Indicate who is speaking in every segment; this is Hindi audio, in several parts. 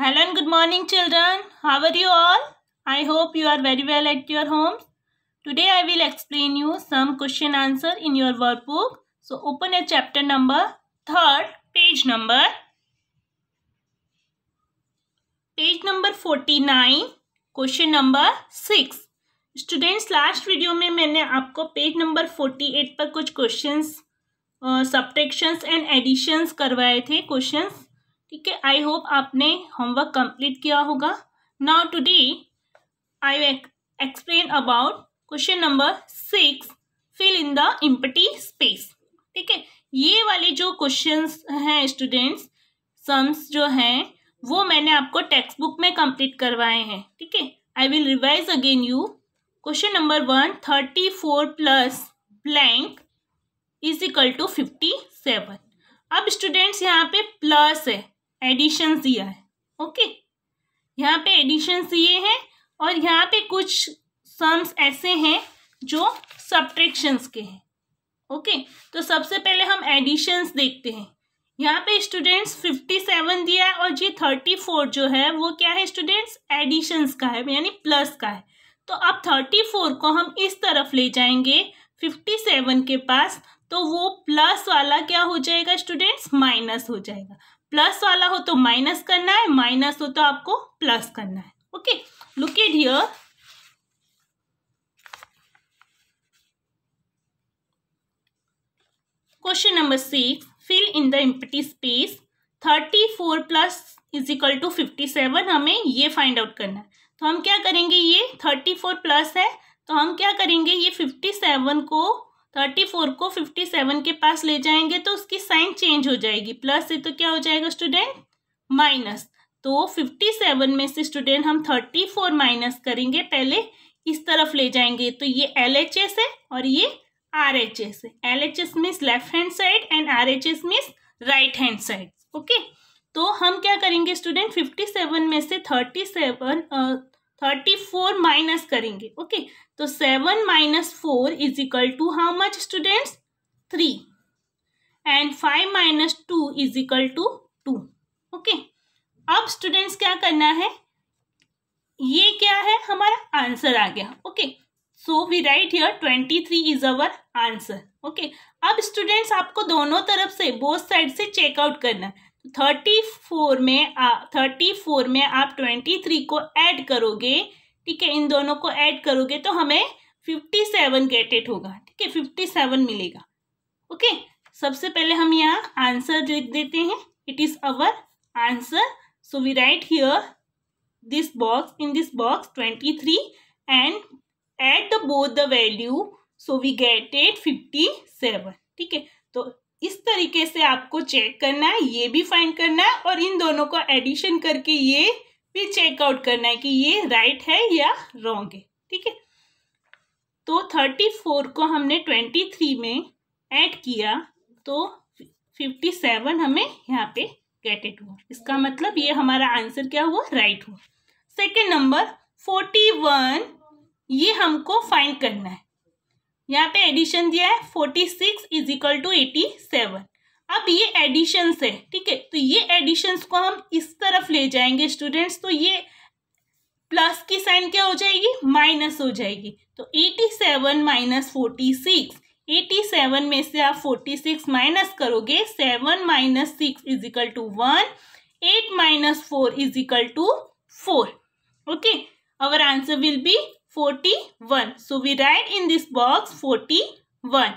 Speaker 1: Hello and good morning children how are you all I hope you are very well at your home today I will explain you some question answer in your workbook so open a chapter number third page number page number forty nine question number six students last video में मैंने आपको पेज नंबर फोर्टी एट पर कुछ क्वेश्चन सब्ट्रैक्शंस एंड एडिशंस करवाए थे क्वेश्चन ठीक है आई होप आपने होमवर्क कंप्लीट किया होगा now today I explain about question number six fill in the empty space ठीक है ये वाले जो क्वेश्चंस हैं स्टूडेंट्स सम्स जो हैं वो मैंने आपको टेक्स्ट बुक में कंप्लीट करवाए हैं ठीक है I will revise again you question number one thirty four plus blank is equal to fifty seven अब स्टूडेंट्स यहाँ पे प्लस है एडिशंस दिया है ओके यहाँ पे एडिशंस दिए हैं और यहाँ पे कुछ सम्स ऐसे हैं जो सब्ट्रैक्शंस के हैं ओके तो सबसे पहले हम एडिशंस देखते हैं यहाँ पे स्टूडेंट्स फिफ्टी सेवन दिया है और ये थर्टी फोर जो है वो क्या है स्टूडेंट्स एडिशंस का है यानी प्लस का है तो अब थर्टी फोर को हम इस तरफ ले जाएंगे फिफ्टी सेवन के पास तो वो प्लस वाला क्या हो जाएगा स्टूडेंट्स माइनस हो जाएगा प्लस वाला हो तो माइनस करना है माइनस हो तो आपको प्लस करना है okay look at here question number six fill in the empty space thirty four plus is equal to fifty seven हमें ये फाइंड आउट करना है तो हम क्या करेंगे ये थर्टी फोर प्लस है तो हम क्या करेंगे ये फिफ्टी सेवन को थर्टी फोर को फिफ्टी सेवन के पास ले जाएंगे तो उसकी साइन चेंज हो जाएगी प्लस से तो क्या हो जाएगा स्टूडेंट माइनस तो फिफ्टी सेवन में से स्टूडेंट हम थर्टी फोर माइनस करेंगे पहले इस तरफ ले जाएंगे तो ये एल एच एस है और ये आर एच एस है L H S means left hand side and R H S means right hand side okay तो हम क्या करेंगे स्टूडेंट फिफ्टी सेवन में से thirty seven thirty four minus करेंगे ओके okay? तो seven minus four is equal to how much students three and five minus two is equal to two okay अब स्टूडेंट्स क्या करना है ये क्या है हमारा आंसर आ गया okay so we right here twenty three is our answer okay अब स्टूडेंट्स आपको दोनों तरफ से बोथ साइड से चेकआउट करना है थर्टी फोर में थर्टी फोर में आप ट्वेंटी थ्री को ऐड करोगे ठीक है इन दोनों को ऐड करोगे तो हमें फिफ्टी सेवन गेटेड होगा ठीक है फिफ्टी सेवन मिलेगा ओके सबसे पहले हम यहाँ आंसर लिख देते हैं it is our answer so we right here this box in this box twenty three and at the both the value so we getted fifty seven ठीक है तो इस तरीके से आपको चेक करना है ये भी फाइंड करना है और इन दोनों को एडिशन करके ये भी चेकआउट करना है कि ये राइट है या रॉन्ग है ठीक है तो थर्टी फोर को हमने ट्वेंटी थ्री में ऐड किया तो फिफ्टी सेवन हमें यहाँ पे गेट इट हुआ इसका मतलब ये हमारा आंसर क्या हुआ राइट हुआ सेकेंड नंबर फोर्टी वन ये हमको फाइंड करना है यहाँ पे एडिशन दिया है forty six is equal to eighty seven अब ये एडिशंस है ठीक है तो ये एडिशंस को हम इस तरफ ले जाएंगे स्टूडेंट्स तो ये प्लस की साइन क्या हो जाएगी माइनस हो जाएगी तो eighty seven minus forty six eighty seven में से आप फोर्टी सिक्स माइनस करोगे seven minus six is equal to one eight minus four is equal to four okay our answer will be 41. So we write in this box 41.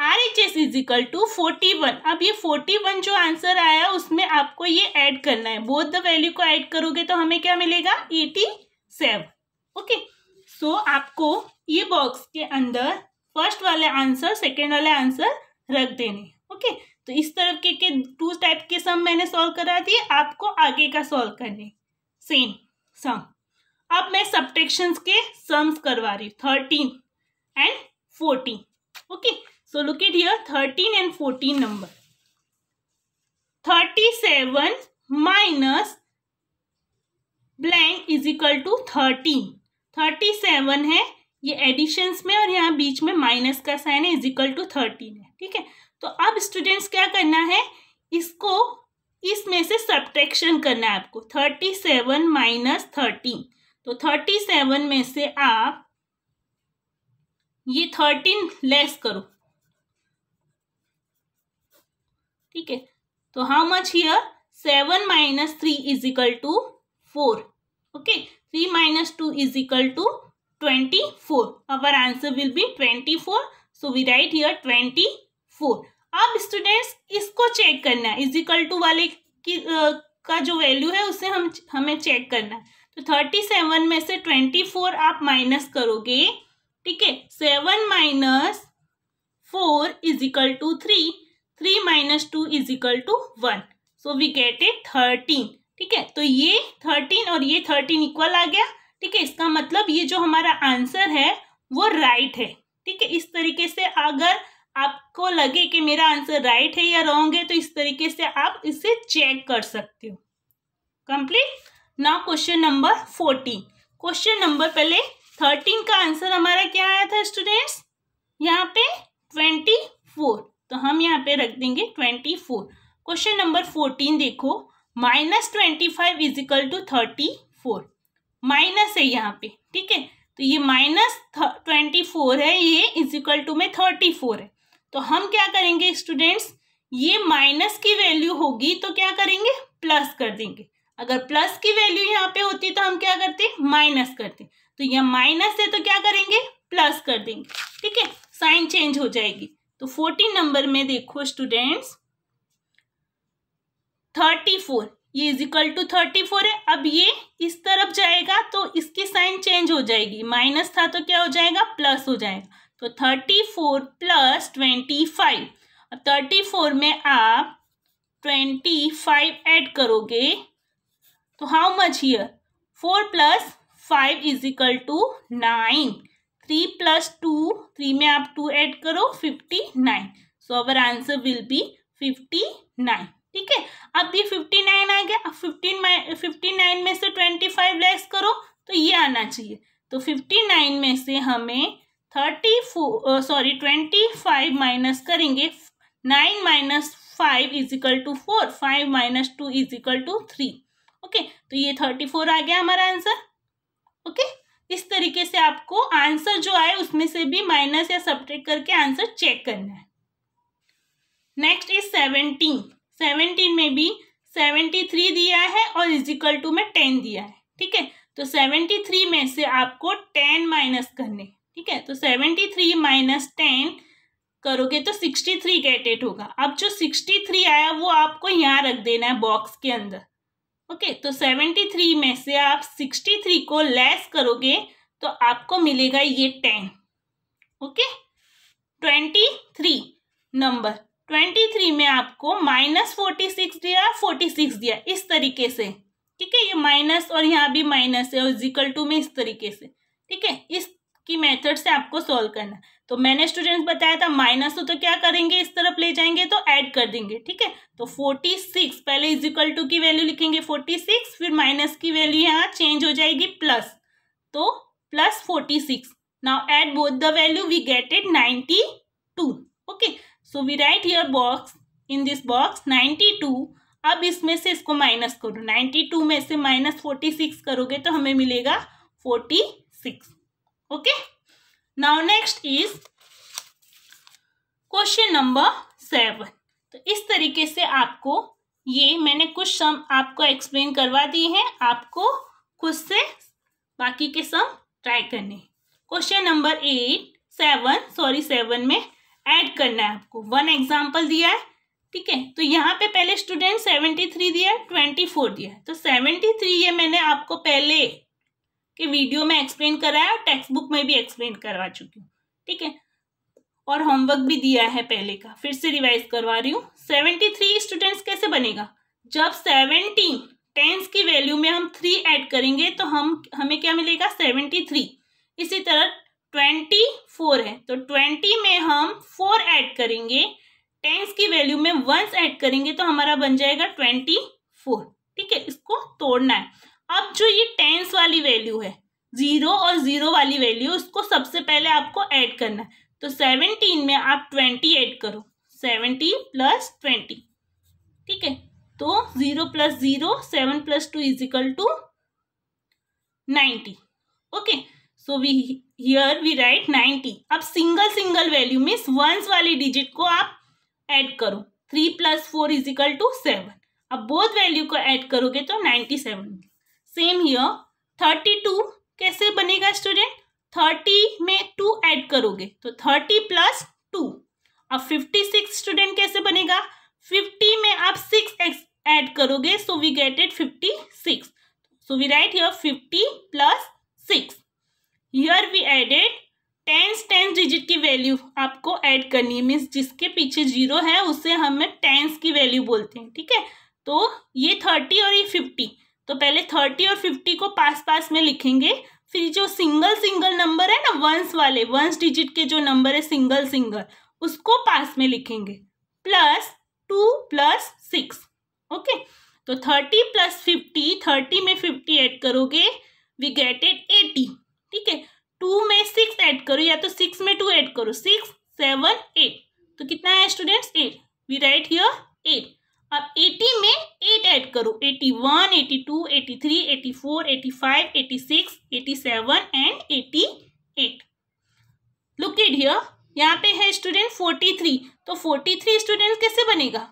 Speaker 1: RHS is equal to 41. अब ये फोर्टी वन जो आंसर आया उसमें आपको ये ऐड करना है बोथ द वैल्यू को ऐड करोगे तो हमें क्या मिलेगा एटी सेवन ओके सो आपको ये बॉक्स के अंदर फर्स्ट वाले आंसर सेकेंड वाले आंसर रख देने ओके okay. तो इस तरफ के के टू टाइप के सम मैंने सॉल्व करा दिए आपको आगे का सॉल्व करने सेम सम अब मैं सब्टेक्शन के सम्स करवा रही हूँ thirteen and fourteen okay so look it here thirteen and fourteen number thirty seven minus blank is equal to thirteen thirty seven है ये एडिशंस में और यहाँ बीच में माइनस का साइन है इज इक्वल टू थर्टीन है ठीक है तो अब स्टूडेंट्स क्या करना है इसको इसमें से सब्ट्रैक्शन करना है आपको थर्टी सेवन माइनस थर्टीन तो थर्टी सेवन में से आप ये थर्टीन लेस करो ठीक है तो how much here seven minus three is equal to four okay three minus two is equal to twenty four our answer will be twenty four so we right here twenty four अब स्टूडेंट्स इसको चेक करना है इज इक्वल टू वाले की, आ, का जो वैल्यू है उसे हम हमें चेक करना है तो थर्टी सेवन में से ट्वेंटी फोर आप माइनस करोगे ठीक है seven minus four is equal to three three minus two is equal to one so we get it thirteen ठीक है तो ये थर्टीन और ये थर्टीन इक्वल आ गया ठीक है इसका मतलब ये जो हमारा आंसर है वो राइट है ठीक है इस तरीके से अगर आपको लगे कि मेरा आंसर राइट है या रॉन्ग है तो इस तरीके से आप इसे चेक कर सकते हो कंप्लीट ना question number fourteen question number पहले थर्टीन का आंसर हमारा क्या आया था स्टूडेंट्स यहाँ पे ट्वेंटी फोर तो हम यहाँ पे रख देंगे twenty four question number fourteen देखो minus twenty five is equal to thirty four minus है यहाँ पे ठीक है तो ये माइनस ट्वेंटी फोर है ये इज इक्वल टू में थर्टी फोर है तो हम क्या करेंगे स्टूडेंट्स ये माइनस की वैल्यू होगी तो क्या करेंगे प्लस कर देंगे अगर प्लस की वैल्यू यहाँ पे होती तो हम क्या करते माइनस करते तो यह माइनस है तो क्या करेंगे प्लस कर देंगे ठीक है साइन चेंज हो जाएगी तो फोर्टीन नंबर में देखो स्टूडेंट्स थर्टी फोर ये is equal to thirty four है अब ये इस तरफ जाएगा तो इसकी साइन चेंज हो जाएगी माइनस था तो क्या हो जाएगा प्लस हो जाएगा तो thirty four plus twenty five thirty four में आप ट्वेंटी फाइव एड करोगे तो how much here four plus five is equal to nine three plus two three में आप टू ऐड करो fifty nine so our answer will be fifty nine ठीक है अब ये फिफ्टी नाइन आ गया अब फिफ्टीन फिफ्टी नाइन में से ट्वेंटी फाइव लेस करो तो ये आना चाहिए तो फिफ्टी नाइन में से हमें thirty four sorry twenty five minus करेंगे nine minus five is equal to four five minus two is equal to three okay तो ये थर्टी फोर आ गया हमारा आंसर ओके इस तरीके से आपको आंसर जो आए उसमें से भी माइनस या सब्ट्रैक्ट करके आंसर चेक करना है नेक्स्ट इज सेवनटीन सेवनटीन में भी सेवेंटी थ्री दिया है और इजिकल टू में टेन दिया है ठीक है तो सेवेंटी थ्री में से आपको टेन माइनस करने ठीक है तो सेवेंटी थ्री माइनस टेन करोगे तो सिक्सटी थ्री गेटेड होगा अब जो सिक्सटी थ्री आया वो आपको यहाँ रख देना है बॉक्स के अंदर ओके तो सेवेंटी थ्री में से आप सिक्सटी थ्री को लेस करोगे तो आपको मिलेगा ये ten okay twenty three number twenty three में आपको माइनस फोर्टी सिक्स दिया फोर्टी सिक्स दिया इस तरीके से ठीक है ये माइनस और यहाँ भी माइनस है और इजिकल टू में इस तरीके से ठीक है इस की मेथड से आपको सॉल्व करना तो मैंने स्टूडेंट्स बताया था माइनस हो तो, तो क्या करेंगे इस तरफ ले जाएंगे तो ऐड कर देंगे ठीक है तो फोर्टी सिक्स पहले इज इक्वल टू की वैल्यू लिखेंगे फोर्टी सिक्स फिर माइनस की वैल्यू यहाँ चेंज हो जाएगी प्लस तो plus forty six now add both the value we get it ninety two okay so we right here box in this box ninety two अब इसमें से इसको माइनस करो नाइन्टी टू में से माइनस फोर्टी सिक्स करोगे तो हमें मिलेगा forty six okay now next is question number seven तो इस तरीके से आपको ये मैंने कुछ सम आपको एक्सप्लेन करवा दिए हैं आपको खुद से बाकी के सम ट्राई करने question number eight seven sorry seven में ऐड करना है आपको वन एग्जांपल दिया है ठीक है तो यहाँ पे पहले स्टूडेंट सेवेंटी थ्री दिया ट्वेंटी फोर दिया है तो सेवेंटी थ्री ये मैंने आपको पहले कि वीडियो में एक्सप्लेन करा है और टेक्स्ट बुक में भी एक्सप्लेन करवा चुकी हूँ ठीक है और होमवर्क भी दिया है पहले का फिर से रिवाइज करवा रही हूँ सेवेंटी थ्री स्टूडेंट्स कैसे बनेगा जब सेवेंटी टेंस की वैल्यू में हम थ्री ऐड करेंगे तो हम हमें क्या मिलेगा सेवेंटी थ्री इसी तरह ट्वेंटी फोर है तो ट्वेंटी में हम फोर ऐड करेंगे टेंस की वैल्यू में वंस ऐड करेंगे तो हमारा बन जाएगा ट्वेंटी फोर ठीक है इसको तोड़ना है अब जो ये टेंस वाली वैल्यू है जीरो और जीरो वाली वैल्यू उसको सबसे पहले आपको ऐड करना है तो सेवनटीन में आप ट्वेंटी ऐड करो सेवनटीन प्लस ट्वेंटी ठीक है तो zero plus zero seven plus two is equal to ninety okay so we here we write ninety अब single single value means ones वाली डिजिट को आप ऐड करो three plus four is equal to seven अब बोथ वैल्यू को ऐड करोगे तो ninety seven same here thirty two कैसे बनेगा स्टूडेंट थर्टी में टू ऐड करोगे तो थर्टी प्लस टू अब फिफ्टी सिक्स स्टूडेंट कैसे बनेगा फिफ्टी में आप सिक्स ऐड करोगे so we get it fifty six so we right here fifty plus six here we added tens tens digit की वैल्यू आपको ऐड करनी है मीन्स जिसके पीछे जीरो है उसे हमें टेंस की वैल्यू बोलते हैं ठीक है तो ये थर्टी और ये फिफ्टी तो पहले थर्टी और फिफ्टी को पास पास में लिखेंगे फिर जो सिंगल सिंगल नंबर है ना वंस वाले वंस डिजिट के जो नंबर है सिंगल सिंगल उसको पास में लिखेंगे plus two plus six okay तो थर्टी प्लस फिफ्टी थर्टी में फिफ्टी ऐड करोगे वी गेट इट एटी ठीक है टू में सिक्स ऐड करो या तो सिक्स में टू ऐड करो सिक्स सेवन एट तो कितना है students eight we right here eight अब 80 में 8 ऐड करो 81, 82, 83, 84, 85, 86, 87 एंड 88. लुक इट हियर यहाँ पे है स्टूडेंट 43 तो 43 स्टूडेंट कैसे बनेगा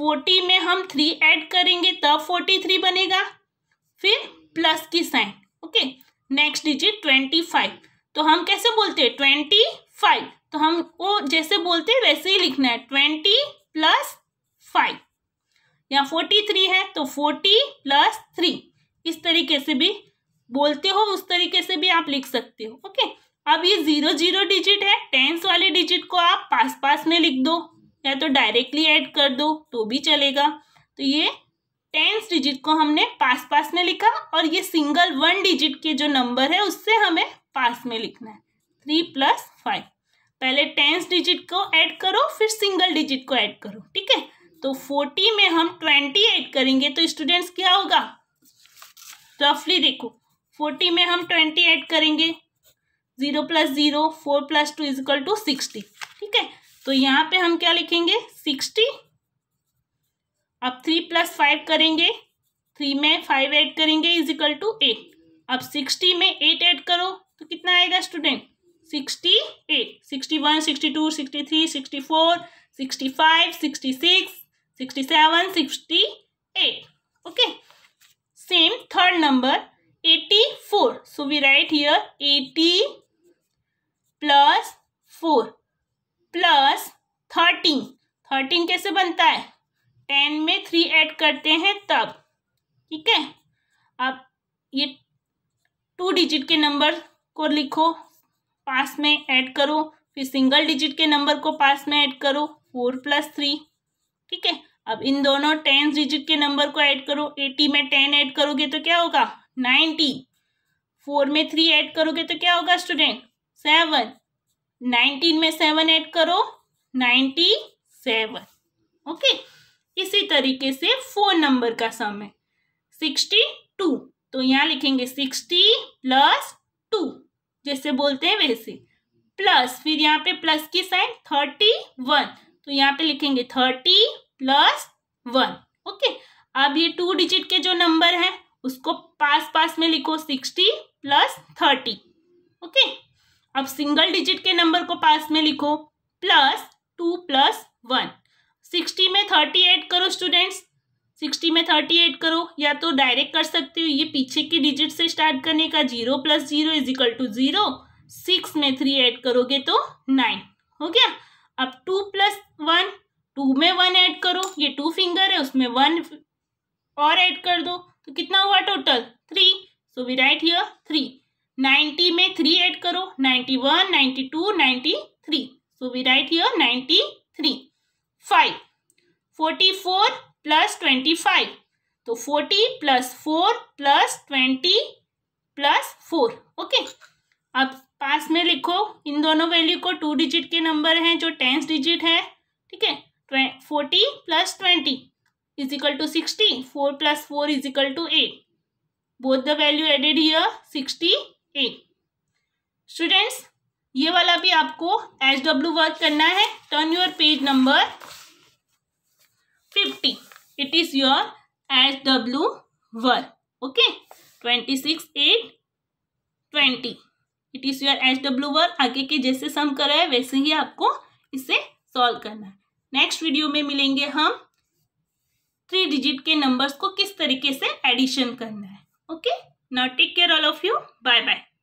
Speaker 1: 40 में हम 3 ऐड करेंगे तब 43 बनेगा फिर प्लस की साइन ओके नेक्स्ट डिजिट 25 तो हम कैसे बोलते हैं 25 तो हम वो जैसे बोलते हैं वैसे ही लिखना है 20 प्लस फाइव यहाँ फोर्टी थ्री है तो फोर्टी प्लस थ्री इस तरीके से भी बोलते हो उस तरीके से भी आप लिख सकते हो ओके अब ये जीरो जीरो डिजिट है टेंस वाले डिजिट को आप पास पास में लिख दो या तो डायरेक्टली ऐड कर दो तो भी चलेगा तो ये टेंस डिजिट को हमने पास पास में लिखा और ये सिंगल वन डिजिट के जो नंबर है उससे हमें पास में लिखना है थ्री प्लस फाइव पहले टेंस डिजिट को ऐड करो फिर सिंगल डिजिट को ऐड करो ठीक है तो फोर्टी में हम ट्वेंटी ऐड करेंगे तो स्टूडेंट्स क्या होगा रफली देखो फोर्टी में हम ट्वेंटी ऐड करेंगे zero plus zero four plus two is equal to sixty ठीक है तो यहाँ पे हम क्या लिखेंगे सिक्सटी अब थ्री प्लस फाइव करेंगे थ्री में फाइव ऐड करेंगे इजिकल टू एट अब सिक्सटी में एट ऐड करो तो कितना आएगा student sixty eight sixty one sixty two sixty three sixty four sixty five sixty six 67 68 okay same third number 84 so we write here 80 plus 4 plus thirteen thirteen कैसे बनता है टेन में थ्री ऐड करते हैं तब ठीक है अब ये टू डिजिट के नंबर को लिखो पास में ऐड करो फिर सिंगल डिजिट के नंबर को पास में ऐड करो फोर प्लस थ्री ठीक है अब इन दोनों टेन डिजिट के नंबर को ऐड करो एटी में टेन ऐड करोगे तो क्या होगा नाइन्टी फोर में थ्री ऐड करोगे तो क्या होगा स्टूडेंट सेवन नाइनटीन में सेवन ऐड करो नाइन्टी सेवन ओके इसी तरीके से फोन नंबर का सम है सिक्सटी टू तो यहाँ लिखेंगे सिक्सटी प्लस टू जैसे बोलते हैं वैसे प्लस फिर यहाँ पे प्लस की साइन थर्टी वन तो यहाँ पे लिखेंगे थर्टी प्लस वन ओके अब ये टू डिजिट के जो नंबर है उसको पास पास में लिखो सिक्सटी प्लस थर्टी ओके अब सिंगल डिजिट के नंबर को पास में लिखो plus two plus one sixty में थर्टी एड करो स्टूडेंट्स सिक्सटी में थर्टी एड करो या तो डायरेक्ट कर सकते हो ये पीछे की डिजिट से स्टार्ट करने का zero plus zero equal to zero six में थ्री एड करोगे तो नाइन हो गया अब टू प्लस वन टू में वन ऐड करो ये टू फिंगर है उसमें वन और ऐड कर दो तो कितना हुआ total three so we right here three ninety में थ्री ऐड करो ninety one ninety two ninety three so we right here ninety three five forty four plus twenty five तो forty plus four plus twenty plus four okay अब पास में लिखो इन दोनों वैल्यू को टू डिजिट के नंबर हैं जो टेंस डिजिट है ठीक है forty plus twenty equal to sixty four plus four equal to eight both the value added value sixty eight students ये वाला भी आपको एच डब्ल्यू वर्क करना है turn your page number fifty it is your H W work okay twenty six eight twenty it is your H W work आगे के जैसे सम करा है वैसे ही आपको इसे सॉल्व करना है नेक्स्ट वीडियो में मिलेंगे हम थ्री डिजिट के नंबर्स को किस तरीके से एडिशन करना है okay now take care all of you bye bye